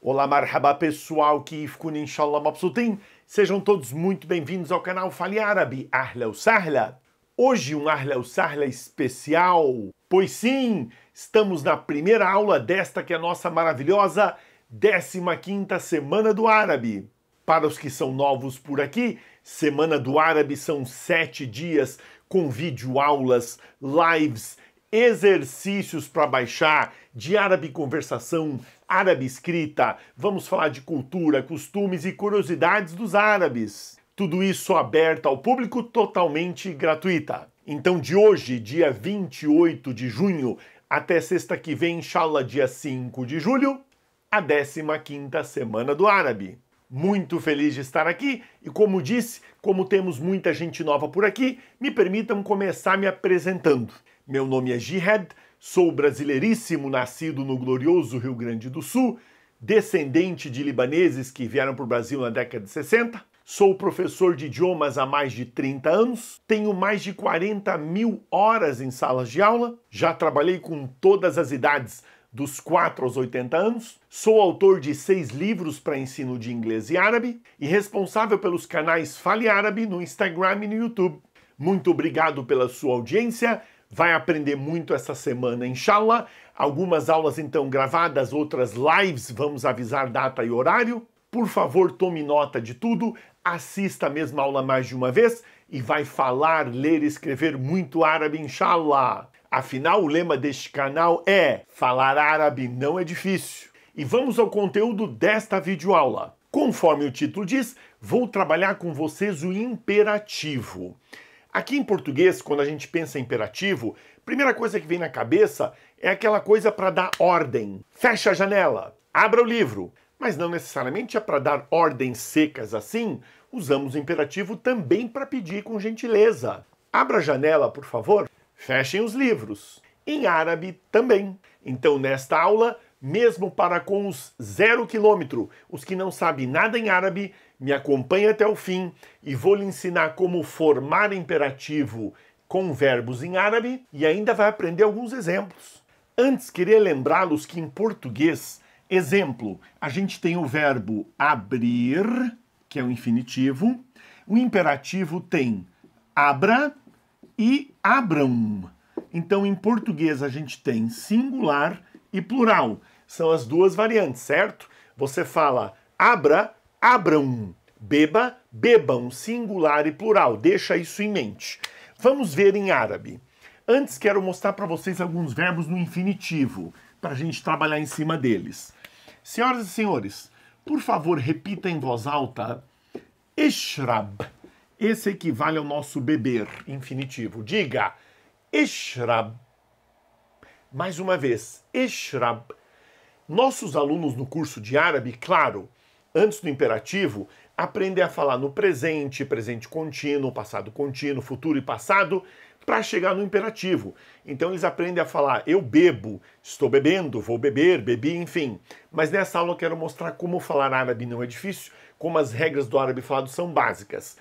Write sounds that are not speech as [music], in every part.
Olá, marhaba pessoal, que ifkun inshallah mabsutim. Sejam todos muito bem-vindos ao canal Fale Árabe, Ahla Sahla. Hoje um Ahla Sahla especial, pois sim, estamos na primeira aula desta que é a nossa maravilhosa 15ª Semana do Árabe. Para os que são novos por aqui, Semana do Árabe são sete dias com videoaulas, lives, exercícios para baixar, de árabe conversação, árabe escrita. Vamos falar de cultura, costumes e curiosidades dos árabes. Tudo isso aberto ao público totalmente gratuita. Então, de hoje, dia 28 de junho, até sexta que vem, inshallah, dia 5 de julho, a 15ª Semana do Árabe. Muito feliz de estar aqui e como disse, como temos muita gente nova por aqui, me permitam começar me apresentando. Meu nome é Jihad, Sou brasileiríssimo, nascido no glorioso Rio Grande do Sul, descendente de libaneses que vieram para o Brasil na década de 60. Sou professor de idiomas há mais de 30 anos, tenho mais de 40 mil horas em salas de aula, já trabalhei com todas as idades, dos 4 aos 80 anos, sou autor de seis livros para ensino de inglês e árabe e responsável pelos canais Fale Árabe no Instagram e no YouTube. Muito obrigado pela sua audiência vai aprender muito essa semana, inshallah. Algumas aulas então gravadas, outras lives, vamos avisar data e horário. Por favor, tome nota de tudo, assista a mesma aula mais de uma vez e vai falar, ler e escrever muito árabe, inshallah. Afinal, o lema deste canal é: falar árabe não é difícil. E vamos ao conteúdo desta videoaula. Conforme o título diz, vou trabalhar com vocês o imperativo. Aqui em português, quando a gente pensa em imperativo, primeira coisa que vem na cabeça é aquela coisa para dar ordem. Fecha a janela, abra o livro. Mas não necessariamente é para dar ordens secas assim, usamos o imperativo também para pedir com gentileza. Abra a janela, por favor. Fechem os livros. Em árabe também. Então, nesta aula, mesmo para com os zero quilômetro, os que não sabem nada em árabe, me acompanhe até o fim e vou lhe ensinar como formar imperativo com verbos em árabe e ainda vai aprender alguns exemplos. Antes, queria lembrá-los que em português, exemplo, a gente tem o verbo abrir, que é o infinitivo, o imperativo tem abra e abram. Então, em português, a gente tem singular e plural. São as duas variantes, certo? Você fala abra abram, beba, bebam, singular e plural. Deixa isso em mente. Vamos ver em árabe. Antes quero mostrar para vocês alguns verbos no infinitivo, para a gente trabalhar em cima deles. Senhoras e senhores, por favor, repita em voz alta: Eshrab. Esse equivale ao nosso beber infinitivo. Diga: Eshrab. Mais uma vez, Eshrab. Nossos alunos no curso de árabe, claro, antes do imperativo, aprender a falar no presente, presente contínuo, passado contínuo, futuro e passado, para chegar no imperativo. Então eles aprendem a falar eu bebo, estou bebendo, vou beber, bebi, enfim. Mas nessa aula eu quero mostrar como falar árabe não é difícil, como as regras do árabe falado são básicas.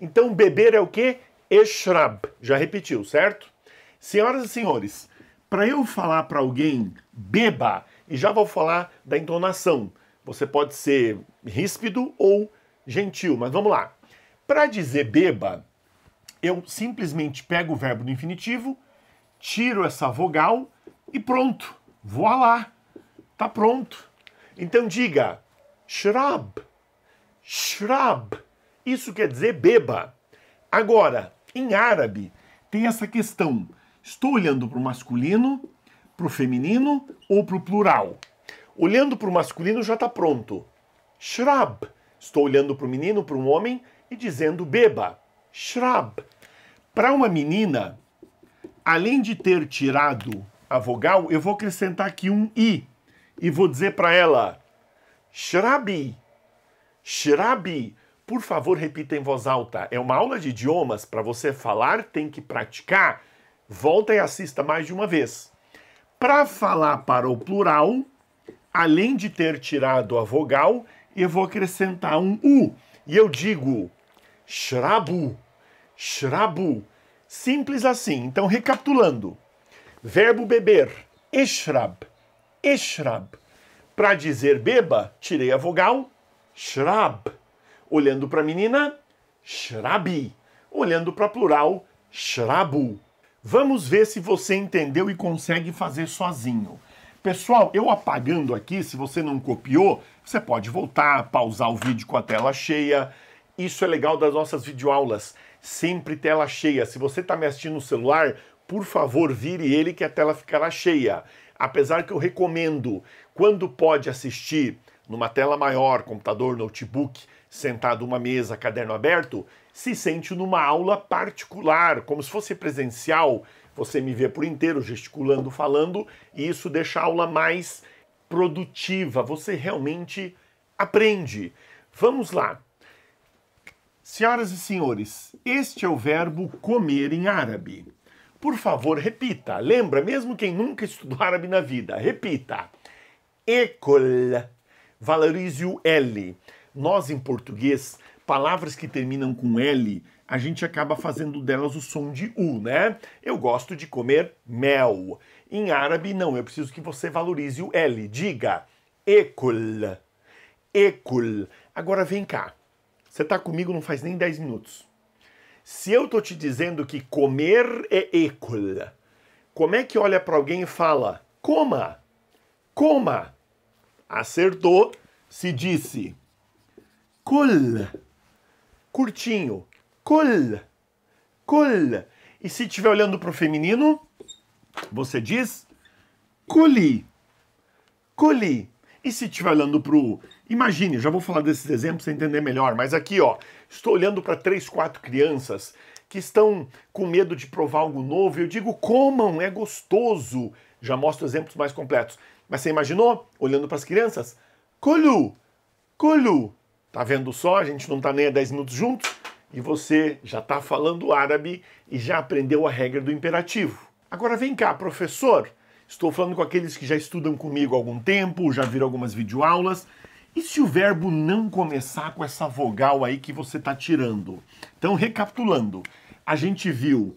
Então beber é o que? Eshrab. Já repetiu, certo? Senhoras e senhores, para eu falar para alguém beba, e já vou falar da entonação. Você pode ser ríspido ou gentil, mas vamos lá. Para dizer beba, eu simplesmente pego o verbo no infinitivo, tiro essa vogal e pronto. Vou lá. Tá pronto. Então diga shrub. Shrub. Isso quer dizer beba. Agora, em árabe, tem essa questão. Estou olhando para o masculino, para o feminino ou para o plural? Olhando para o masculino já está pronto. Shrab. Estou olhando para o menino, para um homem e dizendo beba. Shrab. Para uma menina, além de ter tirado a vogal, eu vou acrescentar aqui um i e vou dizer para ela: Shrabi, Shrabi, por favor, repita em voz alta. É uma aula de idiomas para você falar, tem que praticar. Volta e assista mais de uma vez. Para falar para o plural, além de ter tirado a vogal, eu vou acrescentar um U. E eu digo shrabu, shrabu. Simples assim. Então, recapitulando. Verbo beber, eshrab, eshrab. Para dizer beba, tirei a vogal, shrab. Olhando para a menina, shrabi. Olhando para plural, shrabu. Vamos ver se você entendeu e consegue fazer sozinho. Pessoal, eu apagando aqui, se você não copiou, você pode voltar, pausar o vídeo com a tela cheia. Isso é legal das nossas videoaulas. Sempre tela cheia. Se você está me assistindo no celular, por favor, vire ele que a tela ficará cheia. Apesar que eu recomendo, quando pode assistir numa tela maior, computador, notebook, sentado uma mesa, caderno aberto, se sente numa aula particular, como se fosse presencial, você me vê por inteiro gesticulando, falando, e isso deixa a aula mais produtiva, você realmente aprende. Vamos lá. Senhoras e senhores, este é o verbo comer em árabe. Por favor, repita. Lembra, mesmo quem nunca estudou árabe na vida, repita. Ecol. Valorize o L nós em português, palavras que terminam com L, a gente acaba fazendo delas o som de U, né? Eu gosto de comer mel. Em árabe, não, eu preciso que você valorize o L. Diga, ekul, ekul. Agora vem cá, você tá comigo não faz nem 10 minutos. Se eu tô te dizendo que comer é ekul, como é que olha para alguém e fala, coma, coma? Acertou, se disse. Kul. Curtinho. Kul. Kul. E se estiver olhando para o feminino, você diz Kuli. Kuli. E se estiver olhando para o. Imagine, já vou falar desses exemplos para entender melhor, mas aqui, ó, estou olhando para três, quatro crianças que estão com medo de provar algo novo. Eu digo, comam, é gostoso. Já mostro exemplos mais completos. Mas você imaginou, olhando para as crianças? Colu, colu. Tá vendo só? A gente não está nem há 10 minutos juntos e você já está falando árabe e já aprendeu a regra do imperativo. Agora vem cá, professor. Estou falando com aqueles que já estudam comigo há algum tempo, já viram algumas videoaulas. E se o verbo não começar com essa vogal aí que você está tirando? Então, recapitulando, a gente viu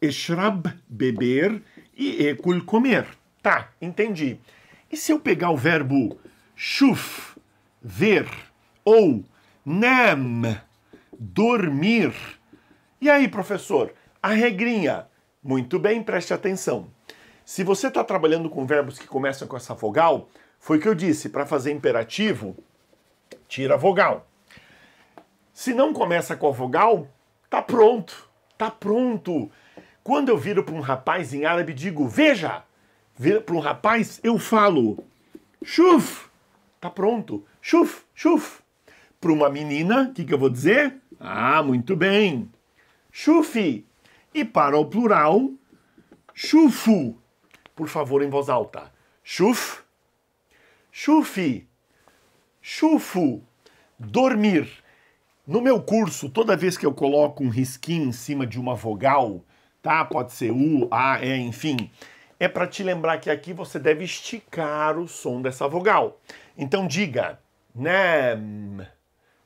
eshrab, beber, e ekul, comer. Tá, entendi. E se eu pegar o verbo shuf, ver, ou nam, dormir. E aí, professor, a regrinha? Muito bem, preste atenção. Se você está trabalhando com verbos que começam com essa vogal, foi o que eu disse, para fazer imperativo, tira a vogal. Se não começa com a vogal, tá pronto, tá pronto. Quando eu viro para um rapaz em árabe digo, veja, vira para um rapaz, eu falo, chuf, tá pronto, chuf, chuf para uma menina, o que, que eu vou dizer? Ah, muito bem. Chufi. E para o plural, chufu. Por favor, em voz alta. Chuf. Chufi. Chufu. Dormir. No meu curso, toda vez que eu coloco um risquinho em cima de uma vogal, tá? Pode ser U, A, E, enfim. É para te lembrar que aqui você deve esticar o som dessa vogal. Então diga. Nam. Né?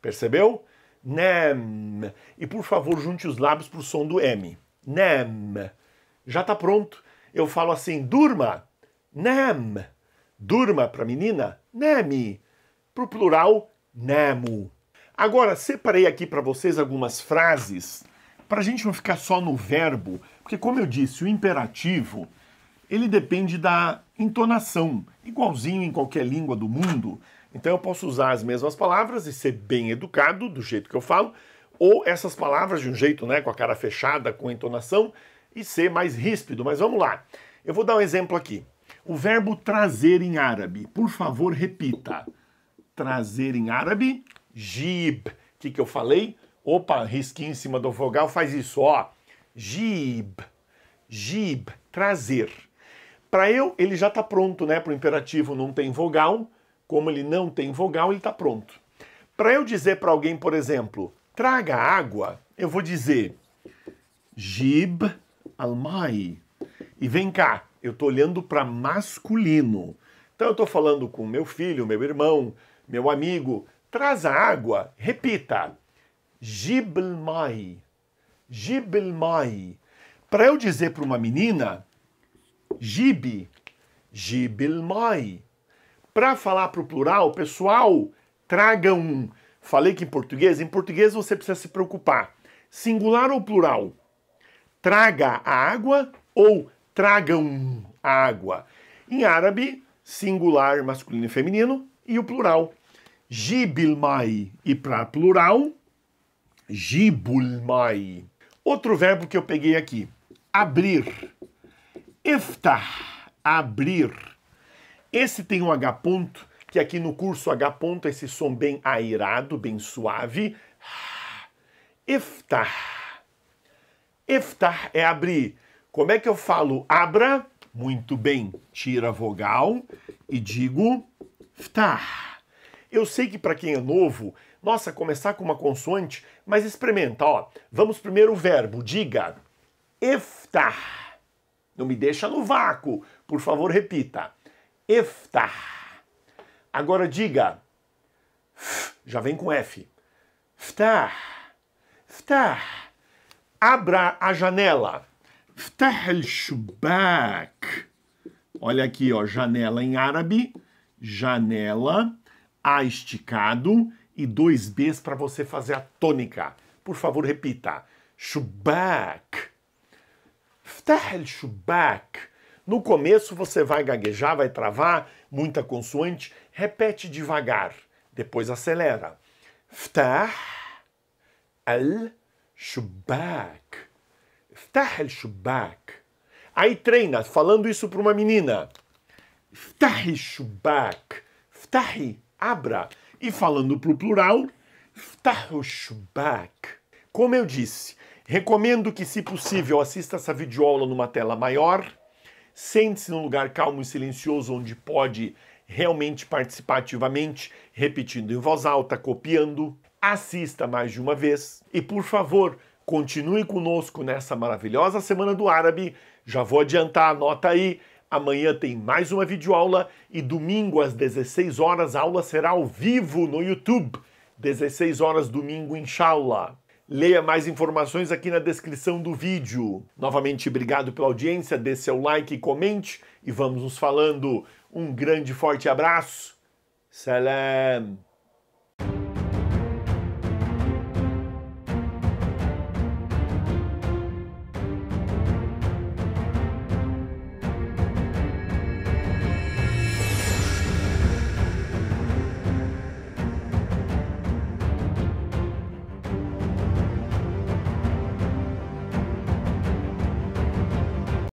Percebeu? Nem. E por favor, junte os lábios para o som do M. Nem. Já está pronto. Eu falo assim, durma. Nem. Durma para menina. Nem. Para o plural, nemo. Agora, separei aqui para vocês algumas frases para a gente não ficar só no verbo, porque como eu disse, o imperativo ele depende da entonação, igualzinho em qualquer língua do mundo. Então eu posso usar as mesmas palavras e ser bem educado do jeito que eu falo, ou essas palavras de um jeito, né, com a cara fechada, com entonação e ser mais ríspido. Mas vamos lá. Eu vou dar um exemplo aqui. O verbo trazer em árabe. Por favor, repita. Trazer em árabe, jib. O que, que eu falei? Opa, risquinho em cima do vogal faz isso, ó. Jib. Jib, trazer. Para eu, ele já está pronto, né, para o imperativo não tem vogal como ele não tem vogal, ele está pronto. Para eu dizer para alguém, por exemplo, traga água, eu vou dizer jib almai. E vem cá, eu estou olhando para masculino. Então eu estou falando com meu filho, meu irmão, meu amigo, traz a água, repita. Gib almai. gib almai. Para eu dizer para uma menina, jib, gib almai. Para falar para o plural, pessoal, traga um. Falei que em português, em português você precisa se preocupar. Singular ou plural? Traga a água ou tragam a água? Em árabe, singular, masculino e feminino e o plural. Jibilmai. E para plural, jibulmai. Outro verbo que eu peguei aqui, abrir. Iftar, abrir. Esse tem um H ponto, que aqui no curso H ponto é esse som bem airado, bem suave. Eftar. Eftar é abrir. Como é que eu falo abra? Muito bem, tira a vogal e digo ftar. Eu sei que para quem é novo, nossa, começar com uma consoante, mas experimenta, ó. Vamos primeiro o verbo, diga eftar. Não me deixa no vácuo, por favor, repita. Iftar. Agora diga. [sniffs] Já vem com F. Ftar. Ftar. Abra a janela. Ftar el shubak Olha aqui, ó, janela em árabe, janela, A esticado e dois Bs para você fazer a tônica. Por favor, repita. Shubak. Ftah el shubak no começo você vai gaguejar, vai travar, muita consoante, repete devagar, depois acelera. Ftah al-shubak. Ftah al-shubak. Aí treina, falando isso para uma menina. Ftahi shubak. ftah abra. E falando para o plural, ftahu shubak. Como eu disse, recomendo que, se possível, assista essa videoaula numa tela maior Sente-se num lugar calmo e silencioso onde pode realmente participar ativamente, repetindo em voz alta, copiando. Assista mais de uma vez e, por favor, continue conosco nessa maravilhosa Semana do Árabe. Já vou adiantar, anota aí. Amanhã tem mais uma videoaula e domingo às 16 horas a aula será ao vivo no YouTube. 16 horas domingo, inshallah. Leia mais informações aqui na descrição do vídeo. Novamente, obrigado pela audiência, dê seu like, comente e vamos nos falando. Um grande forte abraço. Salam.